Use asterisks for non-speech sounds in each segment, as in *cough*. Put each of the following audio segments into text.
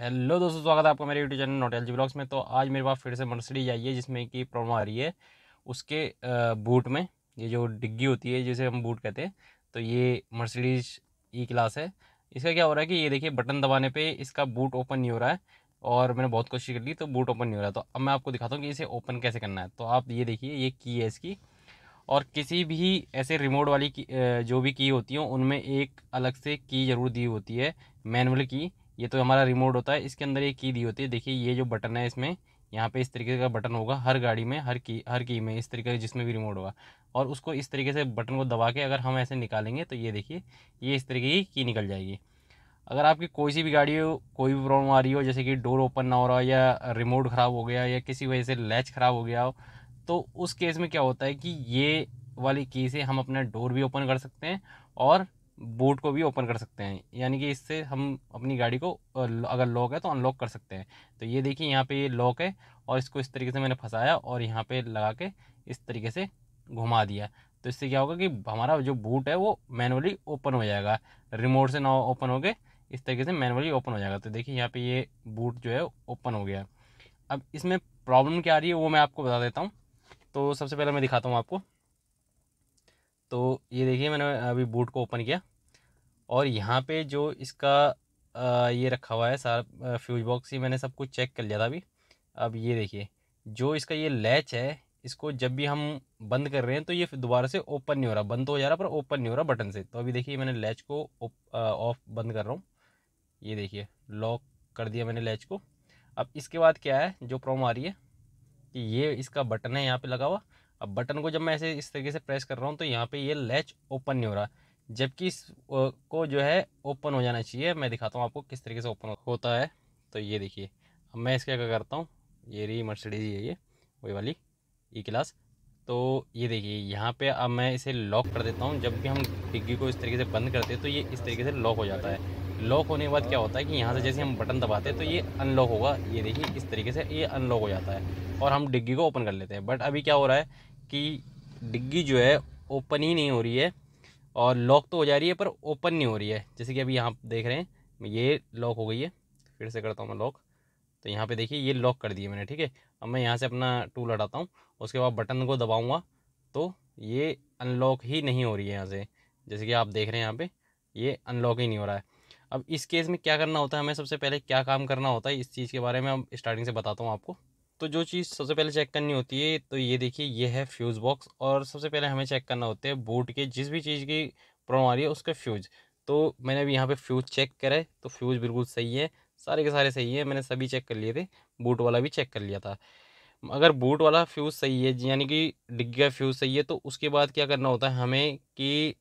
Hello दोस्तों स्वागत है आपका मेरे यूट्यूब चैनल नोटेल जी ब्लॉग्स में तो आज मेरे पास फिर से मर्सडीज आई है जिसमें कि प्रॉब्लम आ रही है उसके बूट में ये जो डिग्गी होती है जिसे हम बूट कहते हैं तो ये मर्सडीज ई क्लास है इसका क्या हो रहा है कि ये देखिए बटन दबाने पे इसका बूट ओपन नहीं हो रहा है और मैंने बहुत कोशिश कर ली तो बूट ओपन नहीं हो रहा तो अब मैं आपको दिखाता हूँ कि इसे ओपन कैसे करना है तो आप ये देखिए ये की है इसकी और किसी भी ऐसे रिमोट वाली की जो भी की होती हैं उनमें एक अलग से की ज़रूर दी होती है मैनुअल की ये तो हमारा रिमोट होता है इसके अंदर एक की दी होती है देखिए ये जो बटन है इसमें यहाँ पे इस तरीके का बटन होगा हर गाड़ी में हर की हर की में इस तरीके का जिसमें भी रिमोट होगा और उसको इस तरीके से बटन को दबा के अगर हम ऐसे निकालेंगे तो ये देखिए ये इस तरीके की की निकल जाएगी अगर आपकी कोई सी भी गाड़ी हो कोई भी प्रॉब्लम आ रही हो जैसे कि डोर ओपन ना हो रहा हो या रिमोट ख़राब हो गया या किसी वजह से लैच ख़राब हो गया हो तो उस केस में क्या होता है कि ये वाली की से हम अपना डोर भी ओपन कर सकते हैं और बूट को भी ओपन कर सकते हैं यानी कि इससे हम अपनी गाड़ी को अगर लॉक है तो अनलॉक कर सकते हैं तो ये देखिए यहाँ पे ये लॉक है और इसको इस तरीके से मैंने फंसाया और यहाँ पे लगा के इस तरीके से घुमा दिया तो इससे क्या होगा कि हमारा जो बूट है वो मैनुअली ओपन हो जाएगा रिमोट से ना ओपन हो गए इस तरीके से मैनुअली ओपन हो जाएगा तो देखिए यहाँ पर ये बूट जो है ओपन हो गया अब इसमें प्रॉब्लम क्या आ रही है वो मैं आपको बता देता हूँ तो सबसे पहले मैं दिखाता हूँ आपको तो ये देखिए मैंने अभी बूट को ओपन किया और यहाँ पे जो इसका आ, ये रखा हुआ है सारा फ्यूज बॉक्स ही मैंने सब कुछ चेक कर लिया था अभी अब ये देखिए जो इसका ये लैच है इसको जब भी हम बंद कर रहे हैं तो ये दोबारा से ओपन नहीं हो रहा बंद तो हो जा रहा पर ओपन नहीं हो रहा बटन से तो अभी देखिए मैंने लैच को ऑफ बंद कर रहा हूँ ये देखिए लॉक कर दिया मैंने लैच को अब इसके बाद क्या है जो प्रॉब्लम आ रही है कि ये इसका बटन है यहाँ पे लगा हुआ अब बटन को जब मैं ऐसे इस तरीके से प्रेस कर रहा हूँ तो यहाँ पे ये लैच ओपन नहीं हो रहा जबकि इस को जो है ओपन हो जाना चाहिए मैं दिखाता हूँ आपको किस तरीके से ओपन होता है तो ये देखिए अब मैं इसका क्या करता हूँ ये रही मर्सिडीज है ये वही वाली ई क्लास तो ये देखिए यहाँ पे अब मैं इसे लॉक कर देता हूँ जब भी हम डिग्गी को इस तरीके से बंद करते हैं तो ये इस तरीके से लॉक हो जाता है लॉक होने के बाद क्या होता है कि यहाँ से जैसे हम बटन दबाते हैं तो ये अनलॉक होगा ये देखिए इस तरीके से ये अनलॉक हो जाता है और हम डिग्गी को ओपन कर लेते हैं बट अभी क्या हो रहा है कि डिग्गी जो है ओपन ही नहीं हो रही है और लॉक तो हो जा रही है पर ओपन नहीं हो रही है जैसे कि अभी यहाँ देख रहे हैं ये लॉक हो गई है फिर से करता हूँ मैं लॉक तो यहाँ पे देखिए ये लॉक कर दिए मैंने ठीक है अब मैं यहाँ से अपना टूल हटाता हूँ उसके बाद बटन को दबाऊँगा तो ये अनलॉक ही नहीं हो रही है यहाँ से जैसे कि आप देख रहे हैं यहाँ पर ये अनलॉक ही नहीं हो रहा है अब इस केस में क्या करना होता है हमें सबसे पहले क्या काम करना होता है इस चीज़ के बारे में अब स्टार्टिंग से बताता हूँ आपको तो जो चीज़ सबसे पहले चेक करनी होती है तो ये देखिए ये है फ्यूज़ बॉक्स और सबसे पहले हमें चेक करना होता है बूट के जिस भी चीज़ की प्रॉब्लम आ रही है उसका फ्यूज़ तो मैंने अभी यहाँ पे फ्यूज़ चेक करा है तो फ्यूज़ बिल्कुल सही है सारे के सारे सही है मैंने सभी चेक कर लिए थे बूट वाला भी चेक कर लिया था अगर बूट वाला फ्यूज़ सही है यानी कि डिग्गी का फ्यूज़ सही है तो उसके बाद क्या करना होता है हमें कि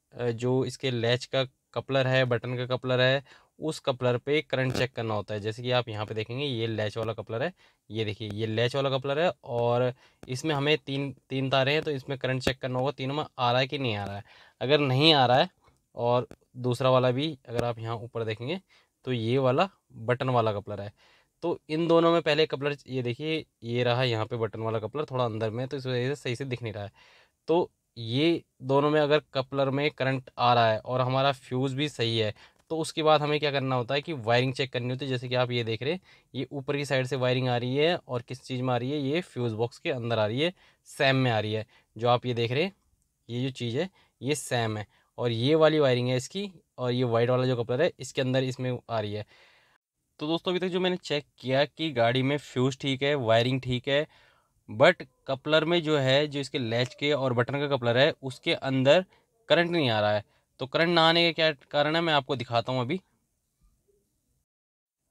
जो इसके लैच का कपलर है बटन का कपलर है उस कपलर पे करंट हाँ। चेक करना होता है जैसे कि आप यहाँ पे देखेंगे ये लैच वाला कपलर है ये देखिए ये लैच वाला कपलर है और इसमें हमें तीन तीन तारे हैं तो इसमें करंट चेक करना होगा तीनों में आ रहा है कि नहीं आ रहा है अगर नहीं आ रहा है और दूसरा वाला भी अगर आप यहाँ ऊपर देखेंगे तो ये वाला बटन वाला कपलर है तो इन दोनों में पहले कपलर ये देखिए ये रहा यहाँ पे बटन वाला कपलर थोड़ा अंदर में तो इस वजह से सही से दिख नहीं रहा है तो ये दोनों में अगर कपलर में करंट आ रहा है और हमारा फ्यूज़ भी सही है तो उसके बाद हमें क्या करना होता है कि वायरिंग चेक करनी होती है जैसे कि आप ये देख रहे हैं ये ऊपर की साइड से वायरिंग आ रही है और किस चीज़ में आ रही है ये फ्यूज़ बॉक्स के अंदर आ रही है सैम में आ रही है जो आप ये देख रहे हैं ये जो चीज़ है ये सैम है और ये वाली वायरिंग है इसकी और ये वाइट वाला जो कपलर है इसके अंदर इसमें आ रही है तो दोस्तों अभी तक जो मैंने चेक किया कि गाड़ी में फ्यूज़ ठीक है वायरिंग ठीक है बट कपलर में जो है जो इसके लैच के और बटन का कपलर है उसके अंदर करंट नहीं आ रहा है तो करंट ना आने के क्या कारण है मैं आपको दिखाता हूँ अभी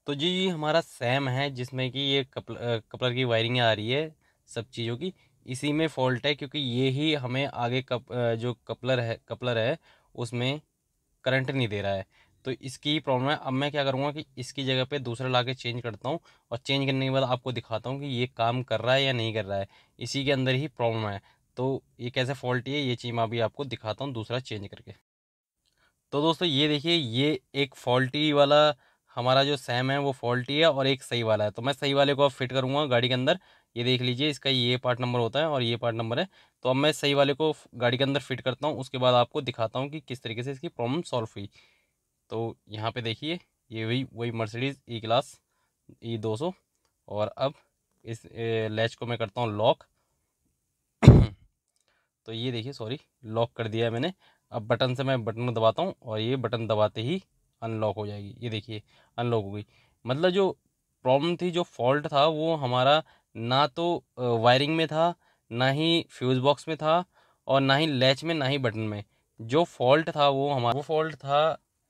तो जी ये हमारा सेम है जिसमें कि ये कपल कपलर की वायरिंग आ रही है सब चीज़ों की इसी में फॉल्ट है क्योंकि ये ही हमें आगे कप जो कपलर है कपलर है उसमें करंट नहीं दे रहा है तो इसकी प्रॉब्लम है अब मैं क्या करूँगा कि इसकी जगह पे दूसरा ला के चेंज करता हूँ और चेंज करने के बाद आपको दिखाता हूँ कि ये काम कर रहा है या नहीं कर रहा है इसी के अंदर ही प्रॉब्लम है तो ये कैसे फॉल्ट है ये चीज़ मैं अभी आपको दिखाता हूँ दूसरा चेंज करके तो दोस्तों ये देखिए ये एक फॉल्टी वाला हमारा जो सैम है वो फॉल्टी है और एक सही वाला है तो मैं सही वाले को अब फिट करूँगा गाड़ी के अंदर ये देख लीजिए इसका ये पार्ट नंबर होता है और ये पार्ट नंबर है तो अब मैं सही वाले को गाड़ी के अंदर फिट करता हूँ उसके बाद आपको दिखाता हूँ कि किस तरीके से इसकी प्रॉब्लम सॉल्व हुई तो यहाँ पे देखिए ये वही वही मर्सिडीज़ ई क्लास ई दो और अब इस लैच को मैं करता हूँ लॉक *coughs* तो ये देखिए सॉरी लॉक कर दिया है मैंने अब बटन से मैं बटन दबाता हूँ और ये बटन दबाते ही अनलॉक हो जाएगी ये देखिए अनलॉक हो गई मतलब जो प्रॉब्लम थी जो फॉल्ट था वो हमारा ना तो वायरिंग में था ना ही फ्यूज़ बॉक्स में था और ना ही लैच में ना ही बटन में जो फॉल्ट था वो हमारा वो फॉल्ट था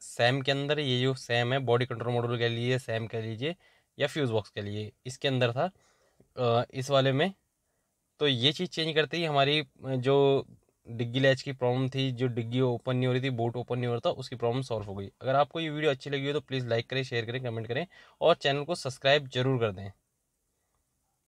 सैम के अंदर ये जो सैम है बॉडी कंट्रोल मॉड्यूल के लिए सैम कह लीजिए या फ्यूज़ बॉक्स के लिए इसके अंदर था इस वाले में तो ये चीज़ चेंज करते ही हमारी जो डिग्गी लैच की प्रॉब्लम थी जो डिग्गी ओपन नहीं हो रही थी बोट ओपन नहीं हो रहा था उसकी प्रॉब्लम सॉल्व हो गई अगर आपको ये वीडियो अच्छी लगी हो तो प्लीज़ लाइक करें शेयर करें कमेंट करें और चैनल को सब्सक्राइब जरूर कर दें